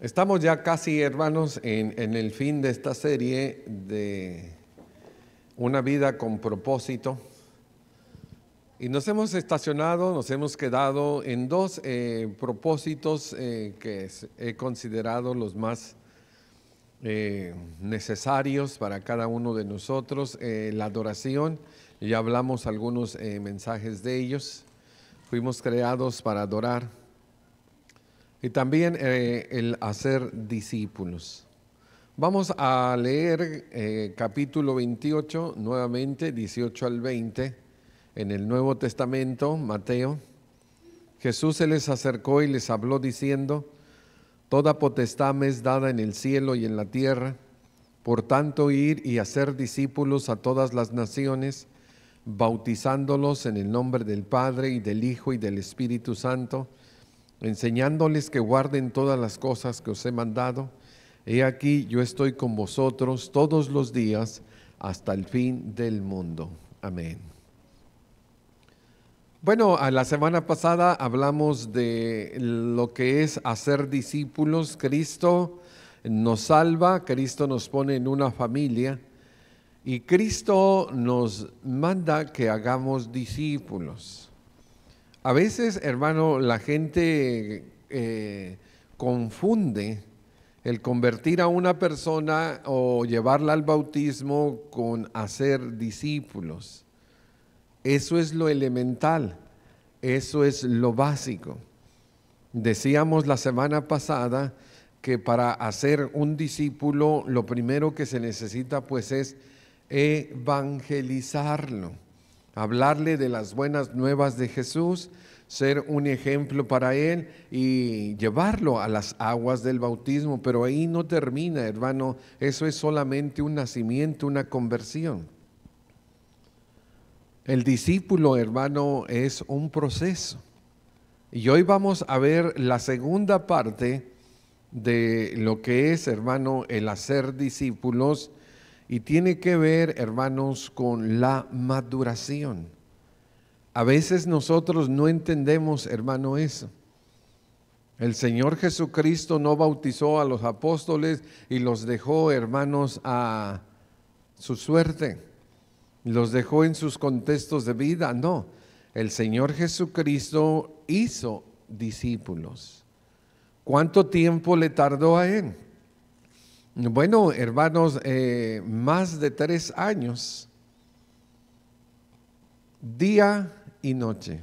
Estamos ya casi, hermanos, en, el fin de esta serie de una vida con propósito. Y nos hemos estacionado, nos hemos quedado en dos eh, propósitos eh, que he considerado los más eh, necesarios para cada uno de nosotros. la adoración, ya hablamos algunos mensajes de ellos. Fuimos creados para adorar y también eh, el hacer discípulos. Vamos a leer eh, capítulo 28, nuevamente 18 al 20, en el Nuevo Testamento, Mateo. Jesús se les acercó y les habló diciendo, Toda potestad me es dada en el cielo y en la tierra, por tanto ir y hacer discípulos a todas las naciones, bautizándolos en el nombre del Padre y del Hijo y del Espíritu Santo, enseñándoles que guarden todas las cosas que os he mandado. He aquí, yo estoy con vosotros todos los días hasta el fin del mundo. Amén. Bueno, a la semana pasada hablamos de lo que es hacer discípulos. Cristo nos salva, Cristo nos pone en una familia y Cristo nos manda que hagamos discípulos. A veces, hermano, la gente eh, confunde el convertir a una persona o llevarla al bautismo con hacer discípulos. Eso es lo elemental, eso es lo básico. Decíamos la semana pasada que para hacer un discípulo lo primero que se necesita pues es evangelizarlo hablarle de las buenas nuevas de Jesús, ser un ejemplo para él y llevarlo a las aguas del bautismo. Pero ahí no termina, hermano. Eso es solamente un nacimiento, una conversión. El discípulo, hermano, es un proceso. Y hoy vamos a ver la segunda parte de lo que es, hermano, el hacer discípulos y tiene que ver, hermanos, con la maduración. A veces nosotros no entendemos, hermano, eso. El Señor Jesucristo no bautizó a los apóstoles y los dejó, hermanos, a su suerte. Los dejó en sus contextos de vida. No, el Señor Jesucristo hizo discípulos. ¿Cuánto tiempo le tardó a Él? Bueno, hermanos, eh, más de tres años, día y noche.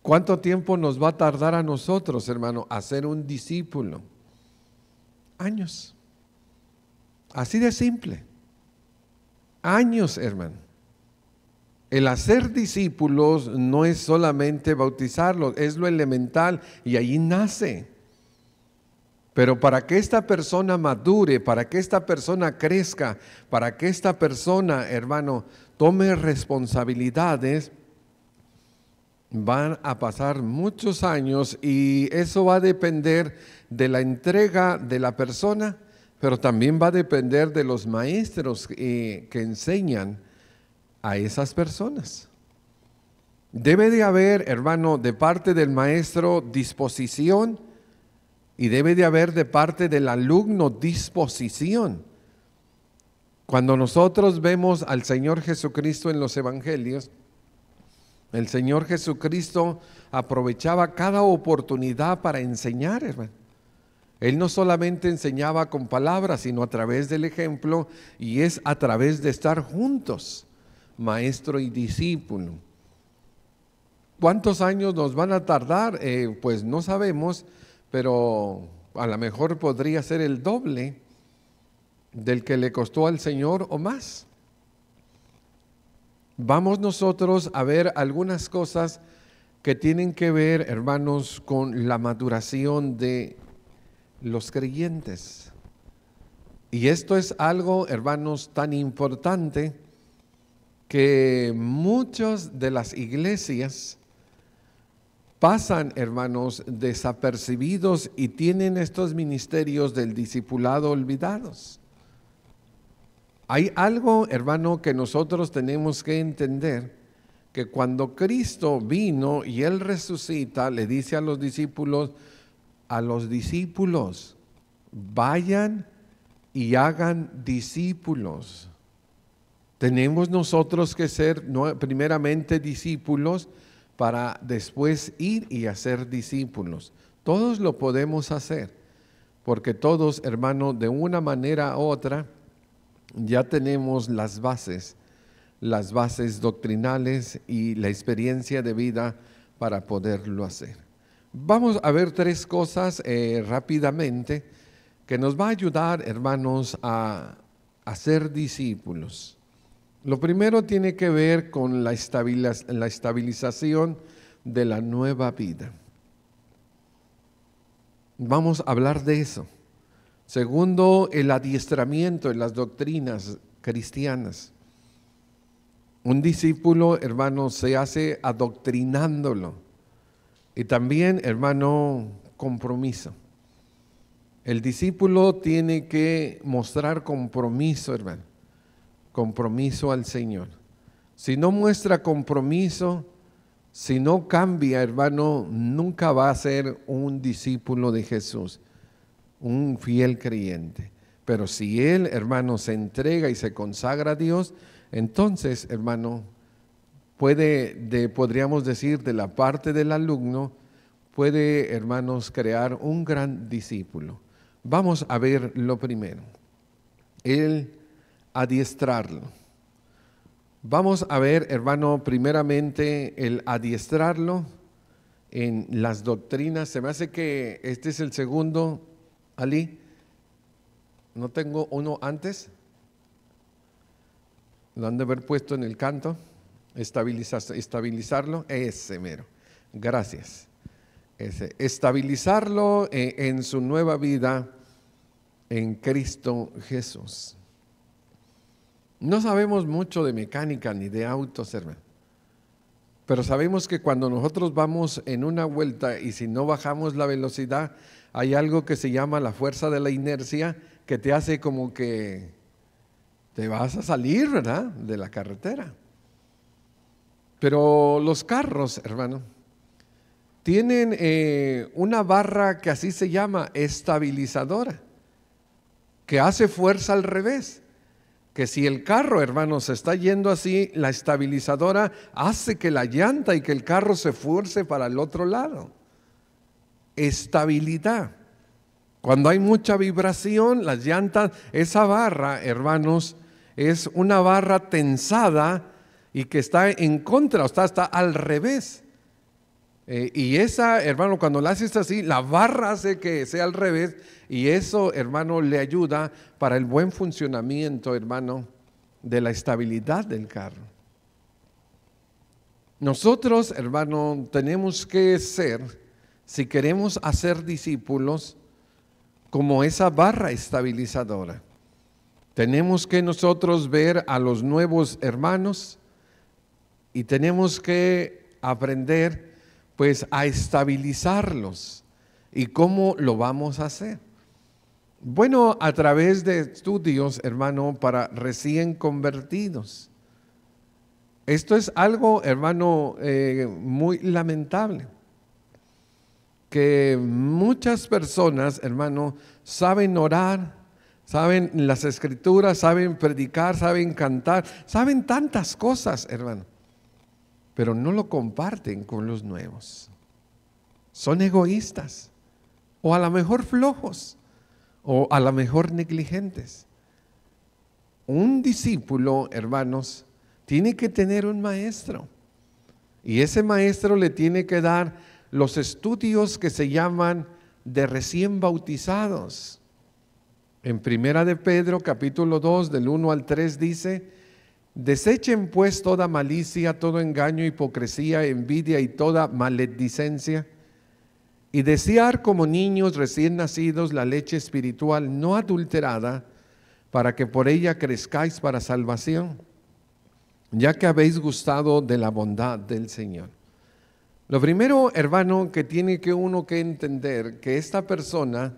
¿Cuánto tiempo nos va a tardar a nosotros, hermano, hacer un discípulo? Años. Así de simple. Años, hermano. El hacer discípulos no es solamente bautizarlos, es lo elemental y ahí nace. Pero para que esta persona madure, para que esta persona crezca, para que esta persona, hermano, tome responsabilidades, van a pasar muchos años y eso va a depender de la entrega de la persona, pero también va a depender de los maestros eh, que, enseñan a esas personas. Debe de haber, hermano, de parte del maestro disposición, y debe de haber de parte del alumno disposición. Cuando nosotros vemos al Señor Jesucristo en los Evangelios, el Señor Jesucristo aprovechaba cada oportunidad para enseñar, hermano. Él no solamente enseñaba con palabras, sino a través del ejemplo y es a través de estar juntos, maestro y discípulo. ¿Cuántos años nos van a tardar? Eh, pues no sabemos, pero a lo mejor podría ser el doble del que le costó al Señor o más. Vamos nosotros a ver algunas cosas que tienen que ver, hermanos, con la maduración de los creyentes. Y esto es algo, hermanos, tan importante que muchas de las iglesias pasan, hermanos, desapercibidos y tienen estos ministerios del discipulado olvidados. Hay algo, hermano, que nosotros tenemos que entender, que cuando Cristo vino y Él resucita, le dice a los discípulos, a los discípulos, vayan y hagan discípulos. Tenemos nosotros que ser primeramente discípulos para después ir y hacer discípulos. Todos lo podemos hacer, porque todos, hermanos, de una manera u otra, ya tenemos las bases, las bases doctrinales y la experiencia de vida para poderlo hacer. Vamos a ver tres cosas eh, rápidamente que nos va a ayudar, hermanos, a, a discípulos. Lo primero tiene que ver con la, estabilización de la nueva vida. Vamos a hablar de eso. Segundo, el adiestramiento en las doctrinas cristianas. Un discípulo, hermano, se hace adoctrinándolo. Y también, hermano, compromiso. El discípulo tiene que mostrar compromiso, hermano compromiso al Señor. Si no muestra compromiso, si no cambia, hermano, nunca va a ser un discípulo de Jesús, un fiel creyente. Pero si él, hermano, se entrega y se consagra a Dios, entonces, hermano, puede, de, podríamos decir, de la parte del alumno, puede, hermanos, crear un gran discípulo. Vamos a ver lo primero. Él adiestrarlo. Vamos a ver, hermano, primeramente el adiestrarlo en las doctrinas. Se me hace que este es el segundo, Ali. ¿No tengo uno antes? Lo han de haber puesto en el canto. Estabilizar, estabilizarlo. Ese mero. Gracias. Estabilizarlo eh, en su nueva vida en Cristo Jesús. No sabemos mucho de mecánica ni de autos, hermano. Pero sabemos que cuando nosotros vamos en una vuelta y si no bajamos la velocidad, hay algo que se llama la fuerza de la inercia que te hace como que te vas a salir, ¿verdad? De la carretera. Pero los carros, hermano, tienen eh, una barra que así se llama estabilizadora, que hace fuerza al revés que si el carro, hermanos, se está yendo así, la estabilizadora hace que la llanta y que el carro se fuerce para el otro lado. Estabilidad. Cuando hay mucha vibración, las llantas, esa barra, hermanos, es una barra tensada y que está en contra, o sea, está al revés. Eh, y esa, hermano, cuando la haces así, la barra hace que sea al revés y eso, hermano, le ayuda para el buen funcionamiento, hermano, de la estabilidad del carro. Nosotros, hermano, tenemos que ser, si queremos hacer discípulos, como esa barra estabilizadora. Tenemos que nosotros ver a los nuevos hermanos y tenemos que aprender pues a estabilizarlos. ¿Y cómo lo vamos a hacer? Bueno, a través de estudios, hermano, para recién convertidos. Esto es algo, hermano, eh, muy lamentable. Que muchas personas, hermano, saben orar, saben las escrituras, saben predicar, saben cantar, saben tantas cosas, hermano pero no lo comparten con los nuevos. Son egoístas, o a lo mejor flojos, o a lo mejor negligentes. Un discípulo, hermanos, tiene que tener un maestro, y ese maestro le tiene que dar los estudios que se llaman de recién bautizados. En Primera de Pedro, capítulo 2, del 1 al 3, dice, Desechen pues toda malicia, todo engaño, hipocresía, envidia y toda maledicencia. Y desear como niños recién nacidos la leche espiritual no adulterada, para que por ella crezcáis para salvación, ya que habéis gustado de la bondad del Señor. Lo primero, hermano, que tiene que uno que entender, que esta persona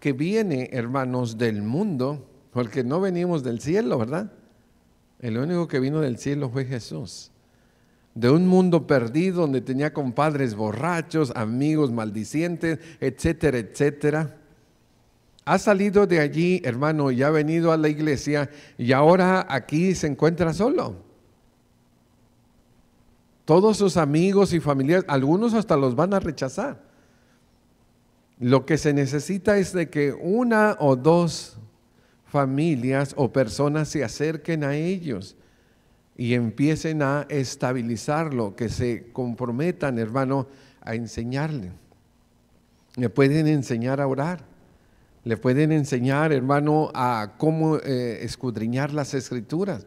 que viene, hermanos, del mundo, porque no venimos del cielo, ¿verdad? El único que vino del cielo fue Jesús. De un mundo perdido donde tenía compadres borrachos, amigos maldicientes, etcétera, etcétera. Ha salido de allí, hermano, y ha venido a la iglesia y ahora aquí se encuentra solo. Todos sus amigos y familiares, algunos hasta los van a rechazar. Lo que se necesita es de que una o dos familias o personas se acerquen a ellos y empiecen a estabilizarlo, que se comprometan, hermano, a enseñarle. Le pueden enseñar a orar, le pueden enseñar, hermano, a cómo eh, escudriñar las escrituras,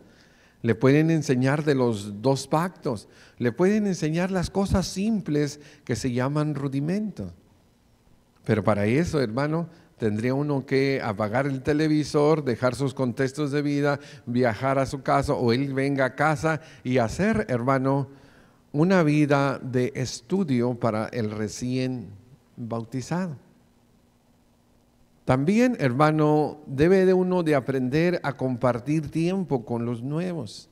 le pueden enseñar de los dos pactos, le pueden enseñar las cosas simples que se llaman rudimentos. Pero para eso, hermano, Tendría uno que apagar el televisor, dejar sus contextos de vida, viajar a su casa o él venga a casa y hacer, hermano, una vida de estudio para el recién bautizado. También, hermano, debe de uno de aprender a compartir tiempo con los nuevos.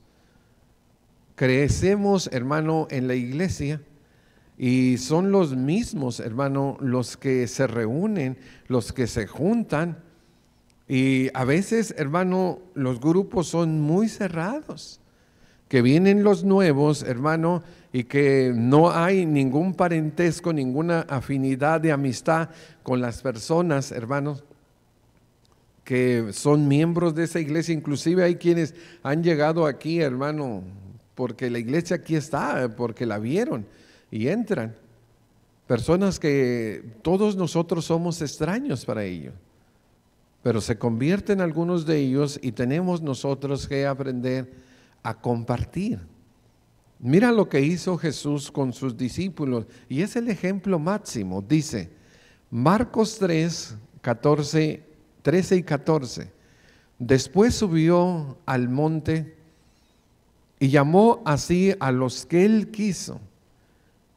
Crecemos, hermano, en la iglesia y son los mismos, hermano, los que se reúnen, los que se juntan. Y a veces, hermano, los grupos son muy cerrados. Que vienen los nuevos, hermano, y que no hay ningún parentesco, ninguna afinidad de amistad con las personas, hermanos, que son miembros de esa iglesia. Inclusive hay quienes han llegado aquí, hermano, porque la iglesia aquí está, porque la vieron y entran. Personas que todos nosotros somos extraños para ellos, pero se convierten algunos de ellos y tenemos nosotros que aprender a compartir. Mira lo que hizo Jesús con sus discípulos y es el ejemplo máximo. Dice Marcos 3, 14, 13 y 14. Después subió al monte y llamó así a los que él quiso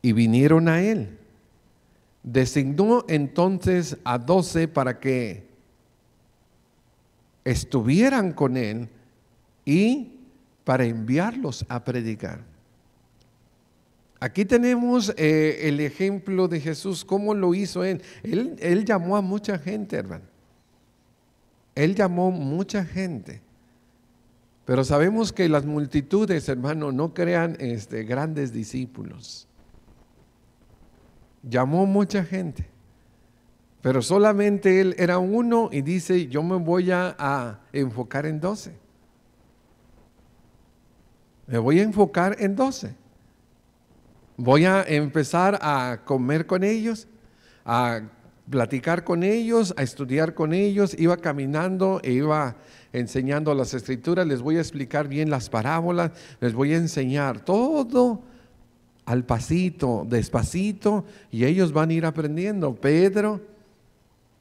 y vinieron a él. Designó entonces a doce para que estuvieran con él y para enviarlos a predicar. Aquí tenemos eh, el ejemplo de Jesús, cómo lo hizo él. él. Él llamó a mucha gente, hermano. Él llamó mucha gente. Pero sabemos que las multitudes, hermano, no crean este, grandes discípulos llamó mucha gente, pero solamente él era uno y dice, yo me voy a, enfocar en doce. Me voy a enfocar en doce. Voy a empezar a comer con ellos, a platicar con ellos, a estudiar con ellos, iba caminando e iba enseñando las escrituras, les voy a explicar bien las parábolas, les voy a enseñar todo al pasito, despacito, y ellos van a ir aprendiendo. Pedro,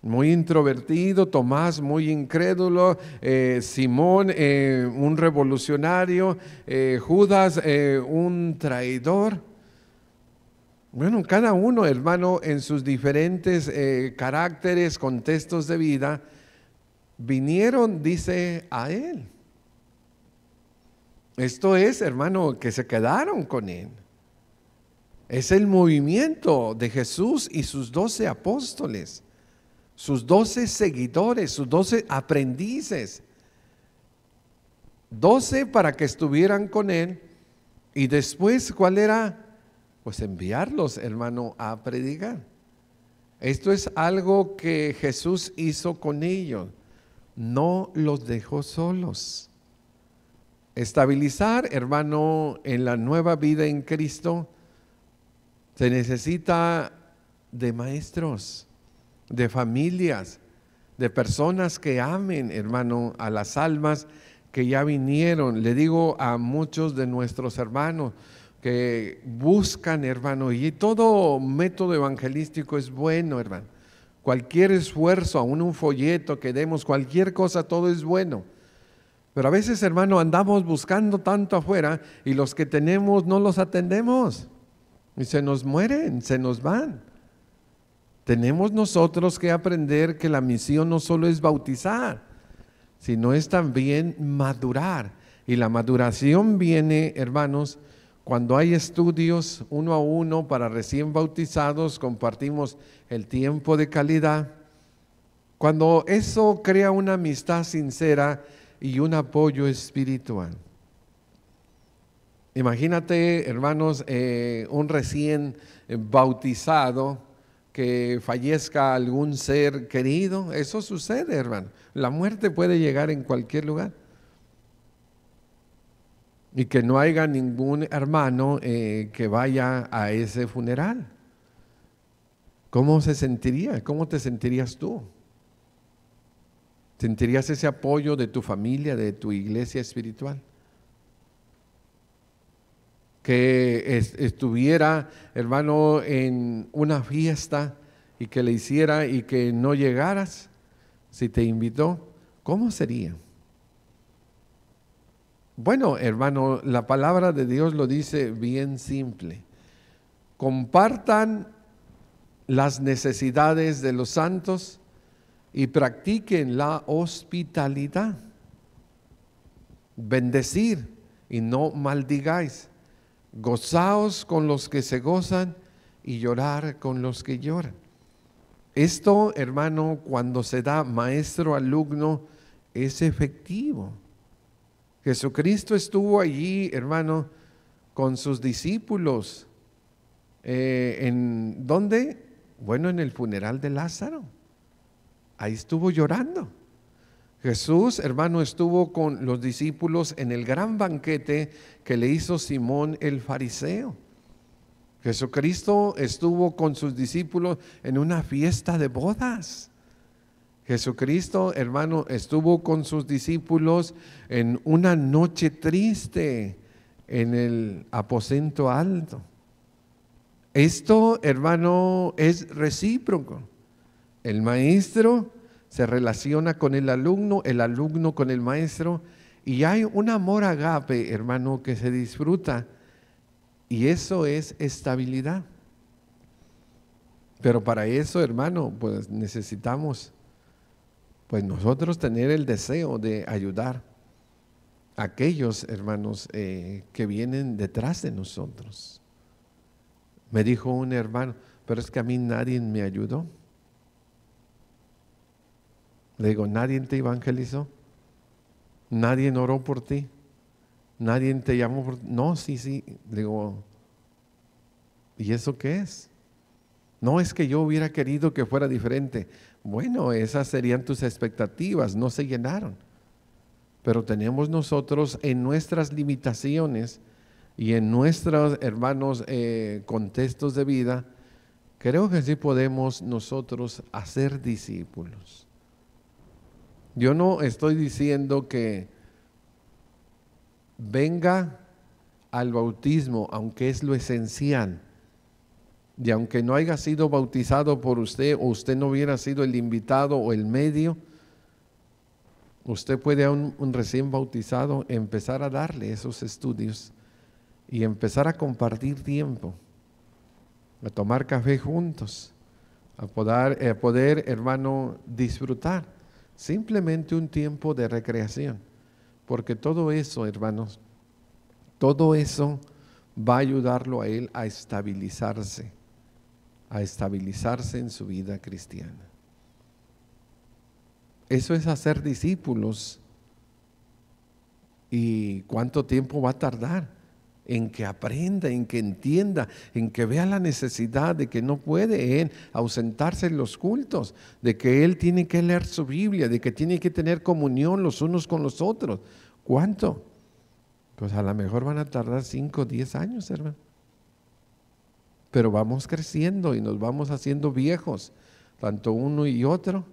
muy introvertido, Tomás, muy incrédulo, eh, Simón, eh, un revolucionario, eh, Judas, un traidor. Bueno, cada uno, hermano, en sus diferentes caracteres, contextos de vida, vinieron, dice, a él. Esto es, hermano, que se quedaron con él. Es el movimiento de Jesús y sus doce apóstoles, sus doce seguidores, sus doce aprendices. Doce para que estuvieran con él. Y después, ¿cuál era? Pues enviarlos, hermano, a predicar. Esto es algo que Jesús hizo con ellos. No los dejó solos. Estabilizar, hermano, en la nueva vida en Cristo se necesita de maestros, de familias, de personas que amen, hermano, a las almas que ya vinieron. Le digo a muchos de nuestros hermanos que buscan, hermano, y todo método evangelístico es bueno, hermano. Cualquier esfuerzo, aún un folleto que demos, cualquier cosa, todo es bueno. Pero a veces, hermano, andamos buscando tanto afuera y los que tenemos no los atendemos y se nos mueren, se nos van. Tenemos nosotros que aprender que la misión no solo es bautizar, sino es también madurar. Y la maduración viene, hermanos, cuando hay estudios uno a uno para recién bautizados, compartimos el tiempo de calidad. Cuando eso crea una amistad sincera y un apoyo espiritual. Imagínate, hermanos, eh, un recién eh, bautizado que fallezca algún ser querido. Eso sucede, hermano. La muerte puede llegar en cualquier lugar. Y que no haya ningún hermano eh, que vaya a ese funeral. ¿Cómo se sentiría? ¿Cómo te sentirías tú? ¿Sentirías ese apoyo de tu familia, de tu iglesia espiritual? que estuviera, hermano, en una fiesta y que le hiciera y que no llegaras, si te invitó, ¿cómo sería? Bueno, hermano, la palabra de Dios lo dice bien simple. Compartan las necesidades de los santos y practiquen la hospitalidad. Bendecir y no maldigáis gozaos con los que se gozan y llorar con los que lloran. Esto, hermano, cuando se da maestro-alumno, es efectivo. Jesucristo estuvo allí, hermano, con sus discípulos. Eh, ¿En dónde? Bueno, en el funeral de Lázaro. Ahí estuvo llorando. Jesús, hermano, estuvo con los discípulos en el gran banquete que le hizo Simón el fariseo. Jesucristo estuvo con sus discípulos en una fiesta de bodas. Jesucristo, hermano, estuvo con sus discípulos en una noche triste en el aposento alto. Esto, hermano, es recíproco. El maestro se relaciona con el alumno, el alumno con el maestro, y hay un amor agape, hermano, que se disfruta, y eso es estabilidad. Pero para eso, hermano, pues necesitamos, pues nosotros tener el deseo de ayudar a aquellos, hermanos, eh, que vienen detrás de nosotros. Me dijo un hermano, pero es que a mí nadie me ayudó. Le digo, nadie te evangelizó, nadie oró por ti, nadie te llamó por No, sí, sí. Le digo, ¿y eso qué es? No es que yo hubiera querido que fuera diferente. Bueno, esas serían tus expectativas, no se llenaron. Pero tenemos nosotros en nuestras limitaciones y en nuestros, hermanos, eh, contextos de vida, creo que sí podemos nosotros hacer discípulos. Yo no estoy diciendo que venga al bautismo, aunque es lo esencial. Y aunque no haya sido bautizado por usted o usted no hubiera sido el invitado o el medio, usted puede a un, recién bautizado empezar a darle esos estudios y empezar a compartir tiempo, a tomar café juntos, a poder hermano, disfrutar simplemente un tiempo de recreación. Porque todo eso, hermanos, todo eso va a ayudarlo a él a estabilizarse, a estabilizarse en su vida cristiana. Eso es hacer discípulos. ¿Y cuánto tiempo va a tardar? en que aprenda, en que entienda, en que vea la necesidad de que no puede Él ausentarse en los cultos, de que Él tiene que leer su Biblia, de que tiene que tener comunión los unos con los otros. ¿Cuánto? Pues a lo mejor van a tardar 5 o 10 años, hermano. Pero vamos creciendo y nos vamos haciendo viejos, tanto uno y otro.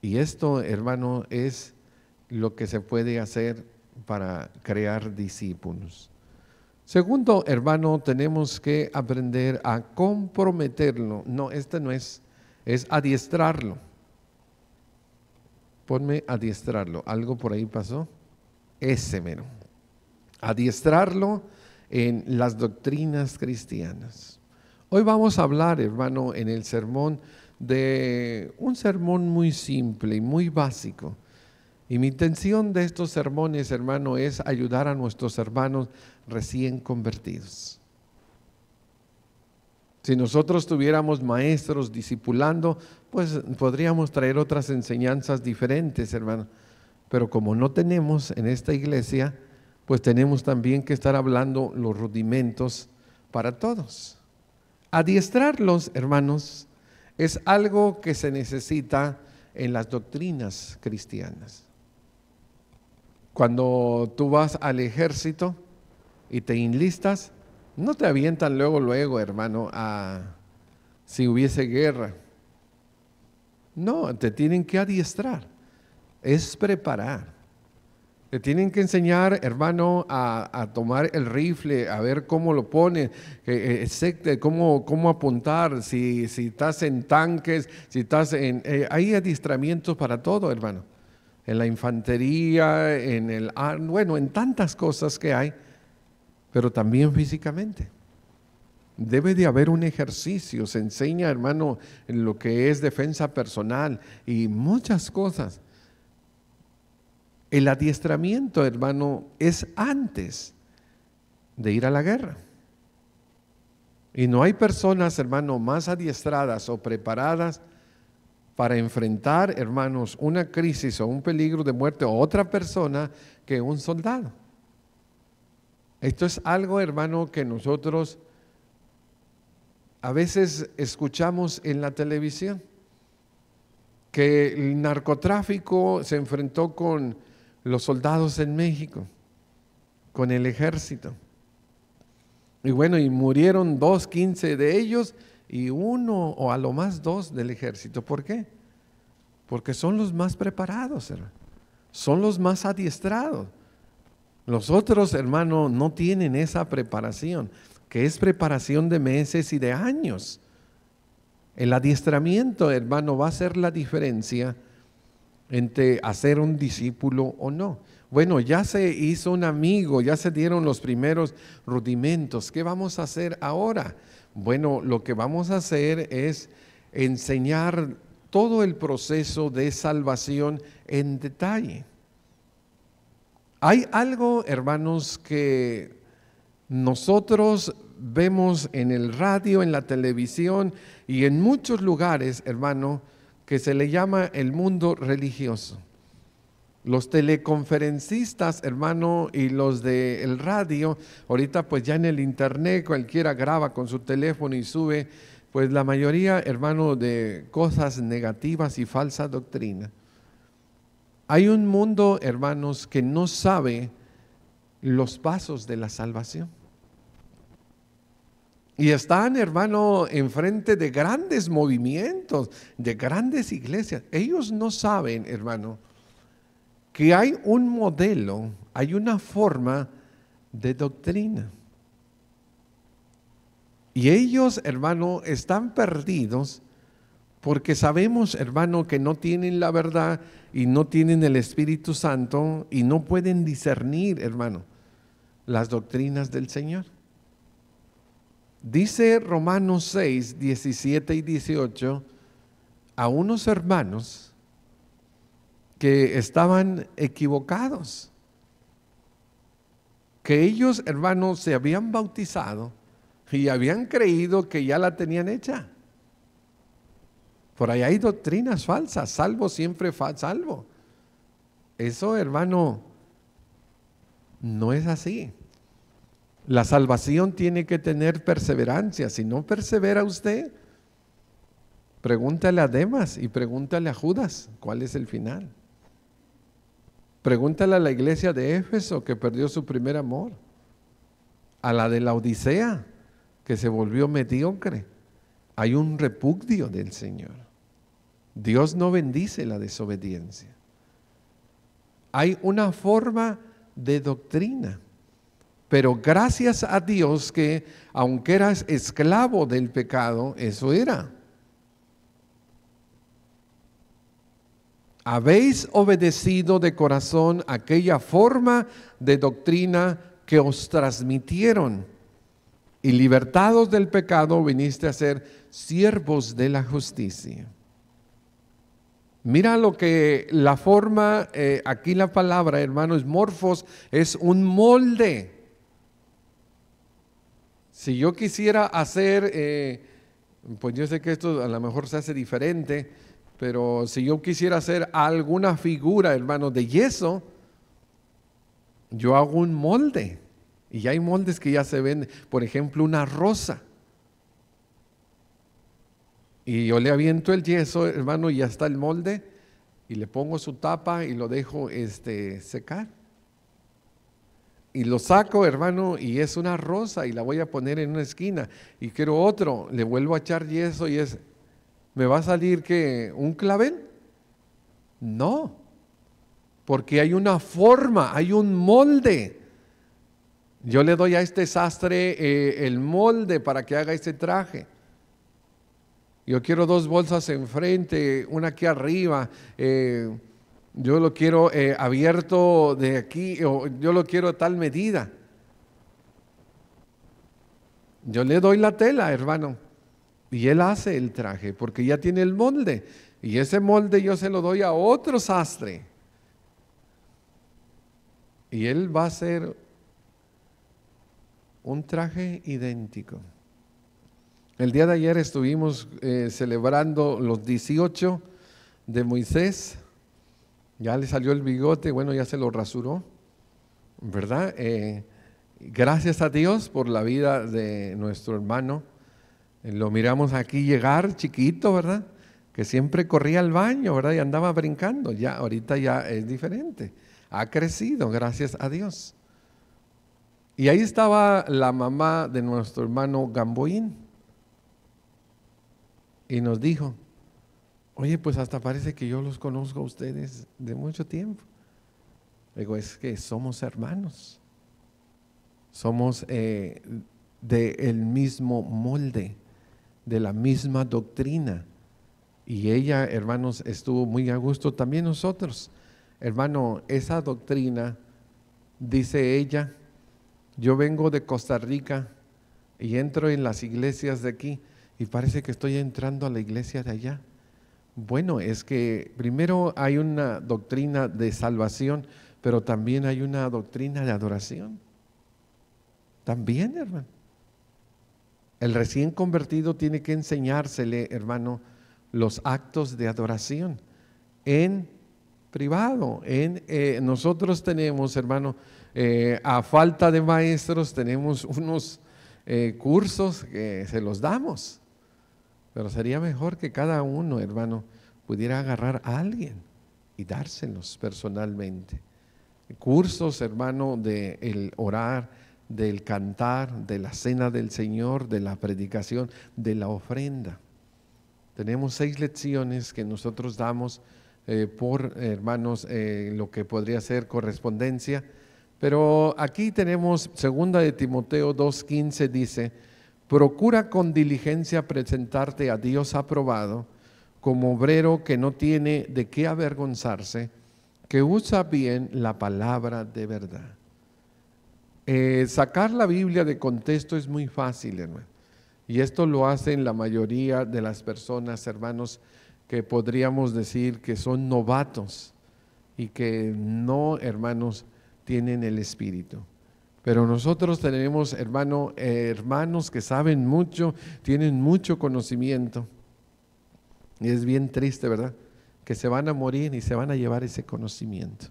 Y esto, hermano, es lo que se puede hacer para crear discípulos. Segundo, hermano, tenemos que aprender a comprometerlo. No, este no es, es adiestrarlo. Ponme adiestrarlo. Algo por ahí pasó. Ese mero. Adiestrarlo en las doctrinas cristianas. Hoy vamos a hablar, hermano, en el sermón de un sermón muy simple y muy básico y mi intención de estos sermones, hermano, es ayudar a nuestros hermanos recién convertidos. Si nosotros tuviéramos maestros discipulando, pues podríamos traer otras enseñanzas diferentes, hermano. Pero como no tenemos en esta iglesia, pues tenemos también que estar hablando los rudimentos para todos. Adiestrarlos, hermanos, es algo que se necesita en las doctrinas cristianas. Cuando tú vas al ejército y te enlistas, no te avientan luego, luego, hermano, a si hubiese guerra. No, te tienen que adiestrar, es preparar. Te tienen que enseñar, hermano, a, tomar el rifle, a ver cómo lo pone, eh, eh, cómo, apuntar, si, si, estás en tanques, si estás en... Eh, hay adiestramientos para todo, hermano en la infantería, en el bueno, en tantas cosas que hay, pero también físicamente. Debe de haber un ejercicio, se enseña, hermano, en lo que es defensa personal y muchas cosas. El adiestramiento, hermano, es antes de ir a la guerra. Y no hay personas, hermano, más adiestradas o preparadas para enfrentar, hermanos, una crisis o un peligro de muerte a otra persona que un soldado. Esto es algo, hermano, que nosotros a veces escuchamos en la televisión, que el narcotráfico se enfrentó con los soldados en México, con el ejército. Y bueno, y murieron dos, quince de ellos y uno o a lo más dos del ejército. ¿Por qué? Porque son los más preparados, hermano. son los más adiestrados. Los otros, hermano, no tienen esa preparación, que es preparación de meses y de años. El adiestramiento, hermano, va a ser la diferencia entre hacer un discípulo o no. Bueno, ya se hizo un amigo, ya se dieron los primeros rudimentos. ¿Qué vamos a hacer ahora? Bueno, lo que vamos a hacer es enseñar todo el proceso de salvación en detalle. Hay algo, hermanos, que nosotros vemos en el radio, en la televisión y en muchos lugares, hermano, que se le llama el mundo religioso. Los teleconferencistas, hermano, y los del de radio, ahorita pues ya en el internet cualquiera graba con su teléfono y sube, pues la mayoría, hermano, de cosas negativas y falsa doctrina. Hay un mundo, hermanos, que no sabe los pasos de la salvación. Y están, hermano, enfrente de grandes movimientos, de grandes iglesias. Ellos no saben, hermano, que hay un modelo, hay una forma de doctrina. Y ellos, hermano, están perdidos porque sabemos, hermano, que no tienen la verdad y no tienen el Espíritu Santo y no pueden discernir, hermano, las doctrinas del Señor. Dice Romanos 6, 17 y 18 a unos hermanos que estaban equivocados, que ellos, hermanos, se habían bautizado y habían creído que ya la tenían hecha. Por ahí hay doctrinas falsas, salvo siempre salvo. Eso, hermano, no es así. La salvación tiene que tener perseverancia. Si no persevera usted, pregúntale a Demas y pregúntale a Judas cuál es el final. Pregúntale a la iglesia de Éfeso que perdió su primer amor, a la de la Odisea que se volvió mediocre. Hay un repudio del Señor. Dios no bendice la desobediencia. Hay una forma de doctrina. Pero gracias a Dios que, aunque eras esclavo del pecado, eso era. habéis obedecido de corazón aquella forma de doctrina que os transmitieron. Y libertados del pecado viniste a ser siervos de la justicia. Mira lo que la forma, eh, aquí la palabra, hermanos, morfos, es un molde. Si yo quisiera hacer, eh, pues yo sé que esto a lo mejor se hace diferente, pero si yo quisiera hacer alguna figura, hermano, de yeso, yo hago un molde. Y ya hay moldes que ya se ven, por ejemplo, una rosa. Y yo le aviento el yeso, hermano, y ya está el molde, y le pongo su tapa y lo dejo este, secar. Y lo saco, hermano, y es una rosa, y la voy a poner en una esquina. Y quiero otro, le vuelvo a echar yeso y es ¿Me va a salir que un clavel? No, porque hay una forma, hay un molde. Yo le doy a este sastre eh, el molde para que haga este traje. Yo quiero dos bolsas enfrente, una aquí arriba. Eh, yo lo quiero eh, abierto de aquí, o yo lo quiero a tal medida. Yo le doy la tela, hermano. Y él hace el traje porque ya tiene el molde. Y ese molde yo se lo doy a otro sastre. Y él va a hacer un traje idéntico. El día de ayer estuvimos eh, celebrando los 18 de Moisés. Ya le salió el bigote, bueno, ya se lo rasuró, ¿verdad? Eh, gracias a Dios por la vida de nuestro hermano. Eh, lo miramos aquí llegar chiquito, ¿verdad? Que siempre corría al baño, ¿verdad? Y andaba brincando. Ya, ahorita ya es diferente. Ha crecido, gracias a Dios. Y ahí estaba la mamá de nuestro hermano Gamboín. Y nos dijo, oye, pues hasta parece que yo los conozco a ustedes de mucho tiempo. Digo, es que somos hermanos. Somos eh, del mismo molde de la misma doctrina. Y ella, hermanos, estuvo muy a gusto, también nosotros. Hermano, esa doctrina, dice ella, yo vengo de Costa Rica y entro en las iglesias de aquí y parece que estoy entrando a la iglesia de allá. Bueno, es que primero hay una doctrina de salvación, pero también hay una doctrina de adoración. También, hermano. El recién convertido tiene que enseñársele, hermano, los actos de adoración en privado. En, eh, nosotros tenemos, hermano, eh, a falta de maestros, tenemos unos eh, cursos que se los damos. Pero sería mejor que cada uno, hermano, pudiera agarrar a alguien y dárselos personalmente. Cursos, hermano, de el orar, del cantar, de la cena del Señor, de la predicación, de la ofrenda. Tenemos seis lecciones que nosotros damos eh, por, hermanos, eh, lo que podría ser correspondencia. Pero aquí tenemos, segunda de Timoteo 2.15 dice, procura con diligencia presentarte a Dios aprobado como obrero que no tiene de qué avergonzarse, que usa bien la palabra de verdad. Eh, sacar la Biblia de contexto es muy fácil, hermano. Y esto lo hacen la mayoría de las personas, hermanos, que podríamos decir que son novatos y que no, hermanos, tienen el Espíritu. Pero nosotros tenemos, hermano, hermanos que saben mucho, tienen mucho conocimiento. Y es bien triste, ¿verdad? Que se van a morir y se van a llevar ese conocimiento.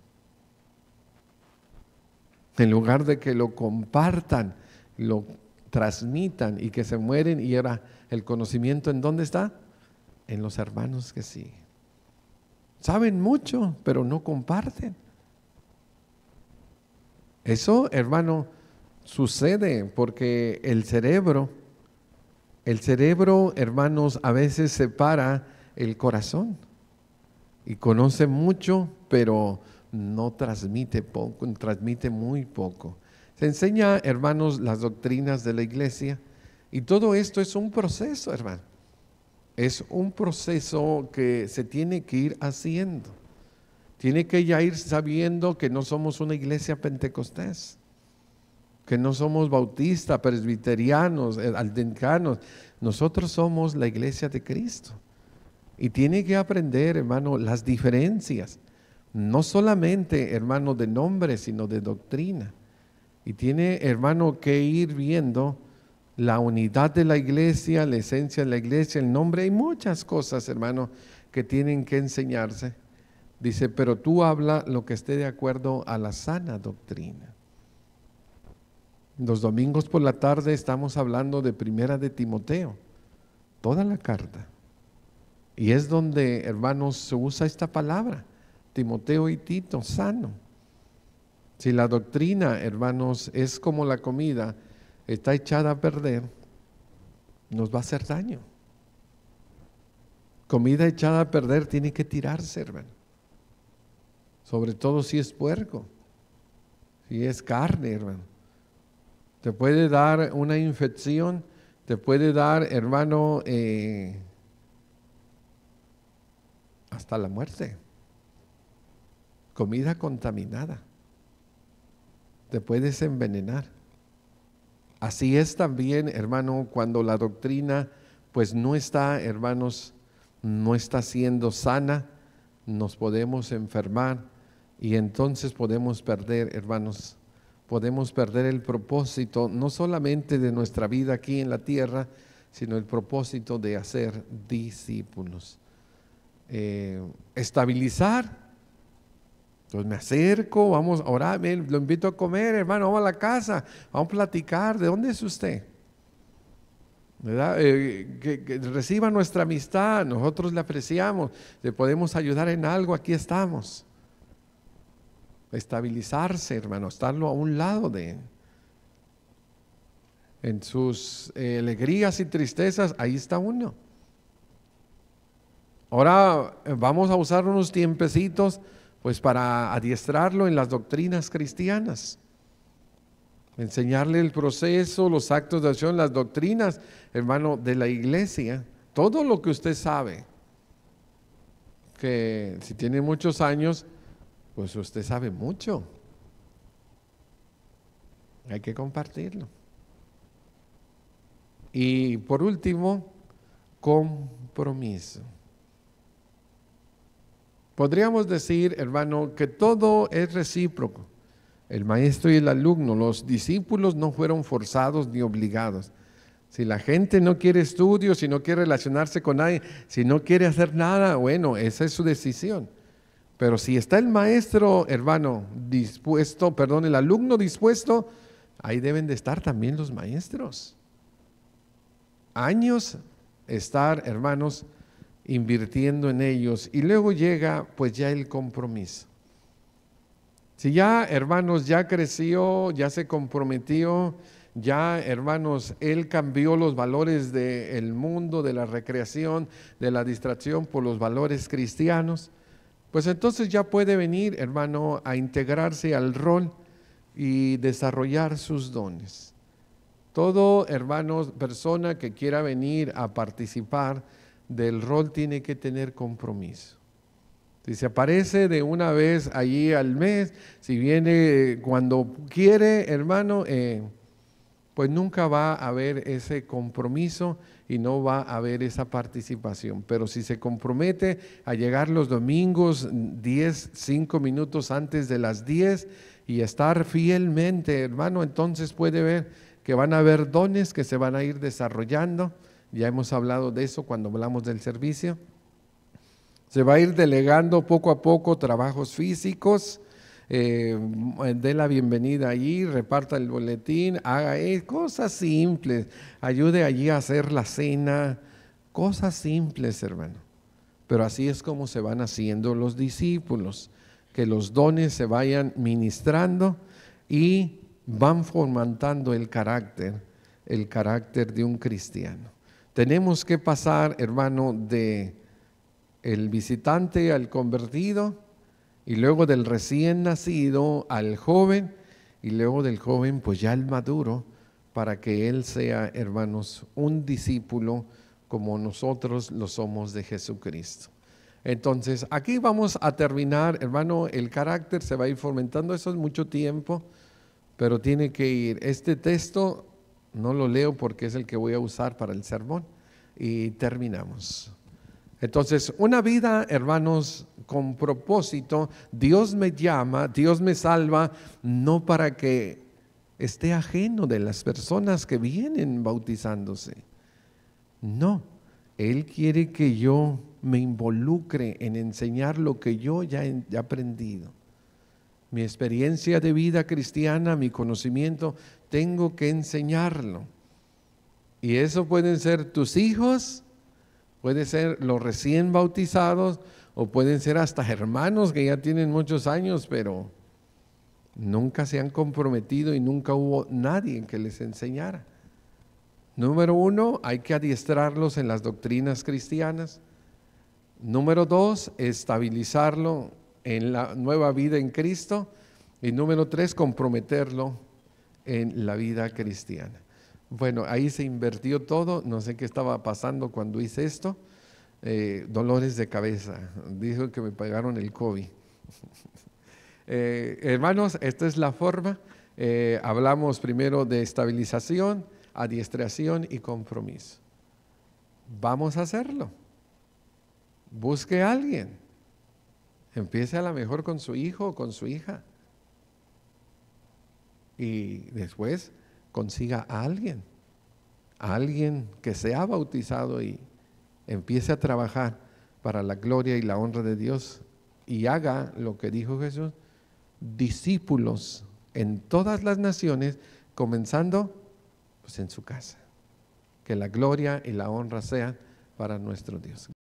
En lugar de que lo compartan, lo transmitan y que se mueren y era el conocimiento en dónde está? En los hermanos que siguen. Saben mucho, pero no comparten. Eso, hermano, sucede porque el cerebro, el cerebro, hermanos, a veces separa el corazón y conoce mucho, pero no transmite poco, transmite muy poco. Se enseña, hermanos, las doctrinas de la iglesia y todo esto es un proceso, hermano. Es un proceso que se tiene que ir haciendo. Tiene que ya ir sabiendo que no somos una iglesia pentecostés, que no somos bautistas, presbiterianos, eh, aldencanos. Nosotros somos la iglesia de Cristo. Y tiene que aprender, hermano, las diferencias no solamente, hermano, de nombre, sino de doctrina. Y tiene, hermano, que ir viendo la unidad de la iglesia, la esencia de la iglesia, el nombre. Hay muchas cosas, hermano, que tienen que enseñarse. Dice, pero tú habla lo que esté de acuerdo a la sana doctrina. Los domingos por la tarde estamos hablando de primera de Timoteo, toda la carta. Y es donde, hermanos, se usa esta palabra Timoteo y Tito sano. Si la doctrina, hermanos, es como la comida, está echada a perder, nos va a hacer daño. Comida echada a perder tiene que tirarse, hermano. Sobre todo si es puerco, si es carne, hermano. Te puede dar una infección, te puede dar, hermano, eh, hasta la muerte comida contaminada. Te puedes envenenar. Así es también, hermano, cuando la doctrina pues no está, hermanos, no está siendo sana, nos podemos enfermar y entonces podemos perder, hermanos, podemos perder el propósito no solamente de nuestra vida aquí en la tierra, sino el propósito de hacer discípulos. Eh, estabilizar entonces me acerco, vamos a orar, lo invito a comer, hermano, vamos a la casa, vamos a platicar, ¿de dónde es usted? Eh, que, reciba nuestra amistad, nosotros le apreciamos, le podemos ayudar en algo, aquí estamos. Estabilizarse, hermano, estarlo a un lado de él. En sus eh, alegrías y tristezas, ahí está uno. Ahora eh, vamos a usar unos tiempecitos pues para adiestrarlo en las doctrinas cristianas, enseñarle el proceso, los actos de acción, las doctrinas, hermano, de la iglesia, todo lo que usted sabe, que si tiene muchos años, pues usted sabe mucho. Hay que compartirlo. Y por último, compromiso. Podríamos decir, hermano, que todo es recíproco. El maestro y el alumno, los discípulos no fueron forzados ni obligados. Si la gente no quiere estudios, si no quiere relacionarse con nadie, si no quiere hacer nada, bueno, esa es su decisión. Pero si está el maestro, hermano, dispuesto, perdón, el alumno dispuesto, ahí deben de estar también los maestros. Años estar, hermanos, invirtiendo en ellos. Y luego llega pues ya el compromiso. Si ya, hermanos, ya creció, ya se comprometió, ya, hermanos, él cambió los valores del mundo, de la recreación, de la distracción por los valores cristianos, pues entonces ya puede venir, hermano, a integrarse al rol y desarrollar sus dones. Todo, hermanos, persona que quiera venir a participar, del rol tiene que tener compromiso. Si se aparece de una vez allí al mes, si viene eh, cuando quiere, hermano, eh, pues nunca va a haber ese compromiso y no va a haber esa participación. Pero si se compromete a llegar los domingos 10, 5 minutos antes de las 10 y estar fielmente, hermano, entonces puede ver que van a haber dones que se van a ir desarrollando ya hemos hablado de eso cuando hablamos del servicio. Se va a ir delegando poco a poco trabajos físicos. Eh, dé la bienvenida allí, reparta el boletín, haga eh, cosas simples, ayude allí a hacer la cena, cosas simples, hermano. Pero así es como se van haciendo los discípulos, que los dones se vayan ministrando y van formantando el carácter, el carácter de un cristiano. Tenemos que pasar, hermano, de el visitante al convertido y luego del recién nacido al joven y luego del joven pues ya al maduro para que él sea, hermanos, un discípulo como nosotros lo somos de Jesucristo. Entonces, aquí vamos a terminar, hermano, el carácter se va a ir fomentando, eso es mucho tiempo, pero tiene que ir. Este texto no lo leo porque es el que voy a usar para el sermón. Y terminamos. Entonces, una vida, hermanos, con propósito, Dios me llama, Dios me salva, no para que esté ajeno de las personas que vienen bautizándose. No, Él quiere que yo me involucre en enseñar lo que yo ya he aprendido. Mi experiencia de vida cristiana, mi conocimiento, tengo que enseñarlo. Y eso pueden ser tus hijos, puede ser los recién bautizados o pueden ser hasta hermanos que ya tienen muchos años, pero nunca se han comprometido y nunca hubo nadie que les enseñara. Número uno, hay que adiestrarlos en las doctrinas cristianas. Número dos, estabilizarlo en la nueva vida en Cristo. Y número tres, comprometerlo en la vida cristiana. Bueno, ahí se invertió todo, no sé qué estaba pasando cuando hice esto, eh, dolores de cabeza, dijo que me pagaron el COVID. Eh, hermanos, esta es la forma, eh, hablamos primero de estabilización, adiestración y compromiso. Vamos a hacerlo. Busque a alguien. Empiece a lo mejor con su hijo o con su hija y después consiga a alguien, a alguien que se bautizado y empiece a trabajar para la gloria y la honra de Dios y haga lo que dijo Jesús, discípulos en todas las naciones, comenzando pues, en su casa. Que la gloria y la honra sean para nuestro Dios.